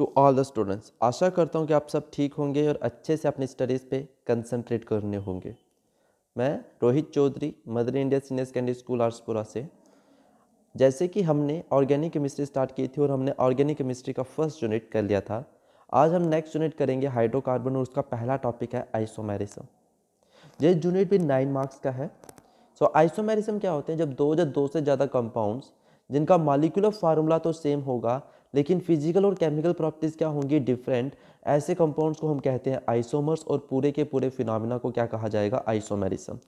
To all the students आशा करता हूँ कि आप सब ठीक होंगे और अच्छे से अपनी स्टडीज़ पे कंसंट्रेट करने होंगे मैं Rohit Chaudhary mother India senior secondary school Arsapura से जैसे कि हमने ऑर्गेनिक केमिस्ट्री स्टार्ट की थी और हमने ऑर्गेनिक केमिस्ट्री का फर्स्ट यूनिट कर लिया था आज हम नेक्स्ट यूनिट करेंगे हाइड्रोकार्बन और उसका पहला टॉपिक है आइसोमेरिज्म ये यूनिट भी नाइन मार्क्स का है सो so, आइसोमेरिज्म क्या होते हैं जब दो या दो से ज़्यादा कंपाउंड्स जिनका मालिकुलर फार्मूला तो सेम होगा लेकिन फिजिकल और केमिकल प्रॉपर्टीज़ क्या होंगी डिफरेंट ऐसे कंपाउंड्स को हम कहते हैं आइसोमर्स और पूरे के पूरे फिनमिना को क्या कहा जाएगा आइसोमेरिज्म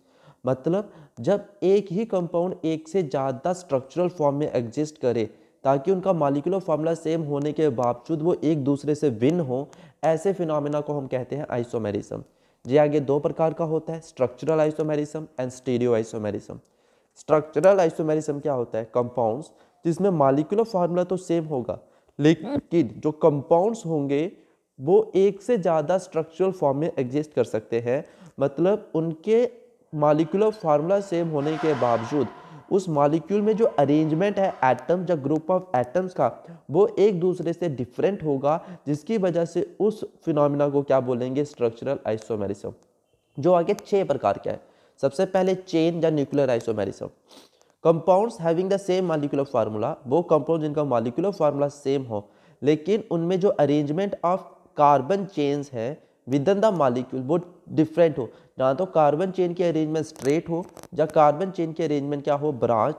मतलब जब एक ही कंपाउंड एक से ज़्यादा स्ट्रक्चरल फॉर्म में एग्जिस्ट करे ताकि उनका मालिकुलर फॉर्मूला सेम होने के बावजूद वो एक दूसरे से भिन्न हो ऐसे फिनमिना को हम कहते हैं आइसोमेरिज्म जी आगे दो प्रकार का होता है structural isomerism and stereo isomerism structural isomerism क्या होता है कंपाउंड्स जिसमें मालिकुलर फार्मूला तो सेम होगा लेकिन हम्म। जो कंपाउंड्स होंगे वो एक से ज़्यादा स्ट्रक्चरल फॉर्म में एग्जिस्ट कर सकते हैं मतलब उनके मालिकुलर फार्मूला सेम होने के बावजूद उस मालिक्यूल में जो अरेंजमेंट है एटम या ग्रुप ऑफ एटम्स का वो एक दूसरे से डिफरेंट होगा जिसकी वजह से उस फिनोमिना को क्या बोलेंगे स्ट्रक्चरल आइसोमेरिसम जो आगे छः प्रकार का है सबसे पहले चेन या nuclear isomerism compounds having the same molecular formula वो कंपाउंड जिनका मालिकुलर फार्मूला सेम हो लेकिन उनमें जो अरेंजमेंट ऑफ कार्बन चेन्स है विद इन द मालिक्यूल वो डिफरेंट हो ना तो कार्बन चेन की अरेंजमेंट स्ट्रेट हो या कार्बन चेन की अरेंजमेंट क्या हो ब्रांच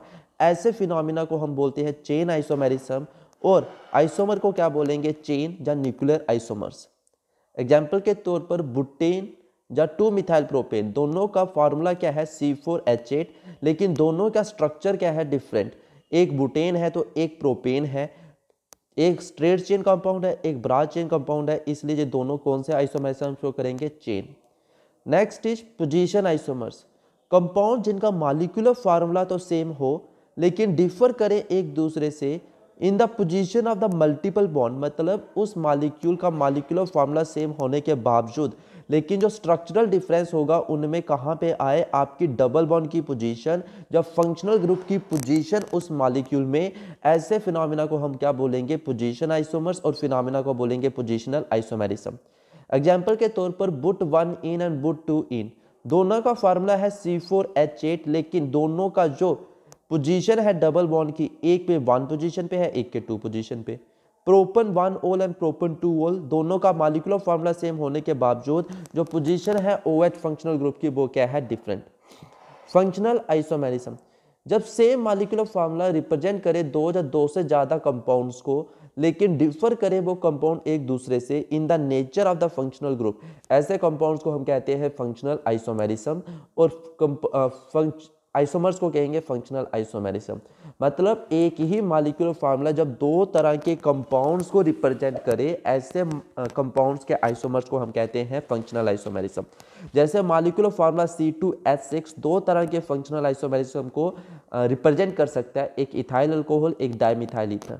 ऐसे फिनोमिना को हम बोलते हैं चेन आइसोमेरिज्म और आइसोमर को क्या बोलेंगे चेन या न्यूक्लियर आइसोमर्स एग्जाम्पल के तौर पर बुटेन या टू मिथाइल प्रोपेन दोनों का फार्मूला क्या है सी फोर एच एट लेकिन दोनों का स्ट्रक्चर क्या है डिफरेंट एक बुटेन है तो एक प्रोपेन है एक स्ट्रेट चेन कंपाउंड है एक ब्रांच चेन कंपाउंड है इसलिए ये दोनों कौन से आइसोमर्स हम शो करेंगे chain next is position isomers compound जिनका मालिकुलर फार्मूला तो सेम हो लेकिन डिफर करें एक दूसरे से in the position of the multiple bond मतलब उस मालिक्यूल का मालिक्यूलर फार्मूला सेम होने के बावजूद लेकिन जो स्ट्रक्चरल डिफरेंस होगा उनमें कहाँ पे आए आपकी डबल बॉन्ड की पोजीशन या फंक्शनल ग्रुप की पोजीशन उस मालिक्यूल में ऐसे फिनोमिना को हम क्या बोलेंगे पोजीशन आइसोमर्स और फिनोमिना को बोलेंगे पोजिशनल आइसोमेरिज्म एग्जाम्पल के तौर पर but one yne and but two yne दोनों का फार्मूला है सी फोर एच एट लेकिन दोनों का जो पोजीशन है डबल बॉन्ड की एक पे वन पोजीशन पे है एक के टू पोजीशन पे propan one ol and propan two ol दोनों का मालिकुलर फार्मूला सेम होने के बावजूद जो पोजीशन है ओ एच फंक्शनल ग्रुप की वो क्या है डिफरेंट फंक्शनल आइसोमेरिज्म जब सेम मालिकुलर फार्मूला रिप्रेजेंट करे दो या दो से ज़्यादा कंपाउंड्स को लेकिन डिफर करे वो कंपाउंड एक दूसरे से in the nature of the functional group ऐसे कंपाउंड्स को हम कहते हैं फंक्शनल आइसोमेरिज्म और आइसोमर्स को कहेंगे फंक्शनल आइसोमेरिज्म मतलब एक ही मालिकुलर फार्मूला जब दो तरह के कंपाउंड्स को रिप्रेजेंट करे ऐसे कंपाउंड्स के आइसोमर्स को हम कहते हैं फंक्शनल आइसोमेरिज्म जैसे molecular formula C two H six दो तरह के फंक्शनल आइसोमेरिज्म को रिप्रेजेंट कर सकता है एक इथाइल अल्कोहल एक डायमिथाइल ईथर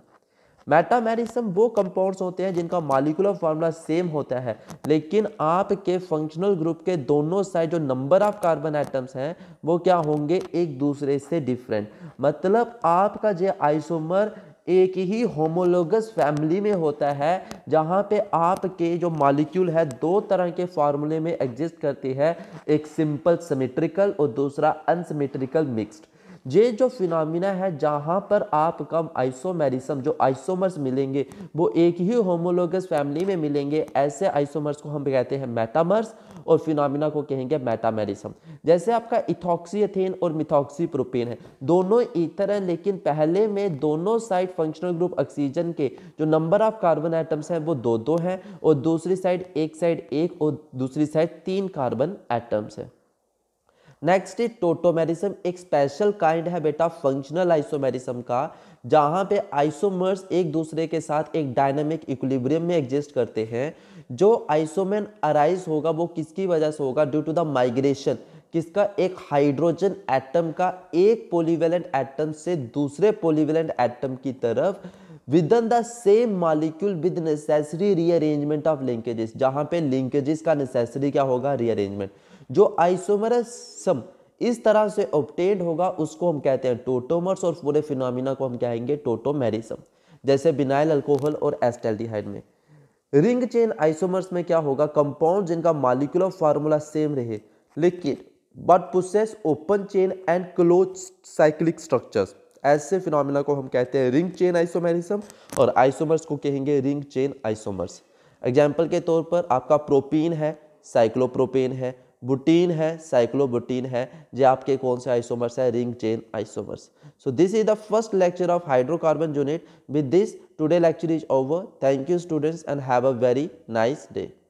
मेटामेरिज्म वो कंपाउंड्स होते हैं जिनका मालिकुलर फार्मूला सेम होता है लेकिन आपके फंक्शनल ग्रुप के दोनों साइड जो नंबर ऑफ कार्बन एटम्स हैं वो क्या होंगे एक दूसरे से डिफरेंट मतलब आपका जो आइसोमर एक ही होमोलोगस फैमिली में होता है जहाँ पे आपके जो मालिक्यूल है दो तरह के फार्मूले में एग्जिस्ट करती है एक सिंपल सिमेट्रिकल और दूसरा अनसिमेट्रिकल मिक्स्ड ये जो फिनमिना है जहाँ पर आपका आइसोमेरिसम जो आइसोमर्स मिलेंगे वो एक ही होमोलोगस फैमिली में मिलेंगे ऐसे आइसोमर्स को हम कहते हैं मेटामर्स और फिनमिना को कहेंगे मेटामेरिसम जैसे आपका इथॉक्सीथेन और मिथॉक्सी प्रोपेन है दोनों ईथर हैं लेकिन पहले में दोनों साइड फंक्शनल ग्रुप ऑक्सीजन के जो नंबर ऑफ कार्बन एटम्स हैं वो दो दो हैं और दूसरी साइड एक साइड एक और दूसरी साइड तीन कार्बन एटम्स हैं नेक्स्ट टोटोमेरिज्म एक स्पेशल काइंड है बेटा फंक्शनल आइसोमेरिज्म का जहाँ पे आइसोमर्स एक दूसरे के साथ एक डायनामिक इक्विलिब्रियम में एग्जिस्ट करते हैं जो आइसोमेन अराइज होगा वो किसकी वजह से होगा ड्यू टू द माइग्रेशन किसका एक हाइड्रोजन एटम का एक पोलीवेलेंट एटम से दूसरे पोलीवेलेंट एटम की तरफ within the same molecule with necessary rearrangement of linkages जहाँ पे लिंकेजेस का नेसेसरी क्या होगा रीअरेंजमेंट जो आइसोमरस सम इस तरह से ऑप्टेड होगा उसको हम कहते हैं टोटोमर्स और पूरे फिनोमिना को हम कहेंगे टोटोमेरिसम जैसे बिनाइल अल्कोहल और एस्टेल्डिहाइड में रिंग चेन आइसोमर्स में क्या होगा कंपाउंड जिनका मालिकुलर फार्मूला सेम रहे लेकिन बट पुसेस open chain and close cyclic structures ऐसे फिनोमिना को हम कहते हैं रिंग चेन आइसोमेरिसम और आइसोमर्स को कहेंगे रिंग चेन आइसोमर्स एग्जाम्पल के तौर पर आपका प्रोपीन है साइक्लोप्रोपेन है बुटीन है साइक्लोबुटीन है जो आपके कौन से आइसोमर्स है ring chain isomers so this is the first lecture of hydrocarbon unit with this today lecture is over thank you students and have a very nice day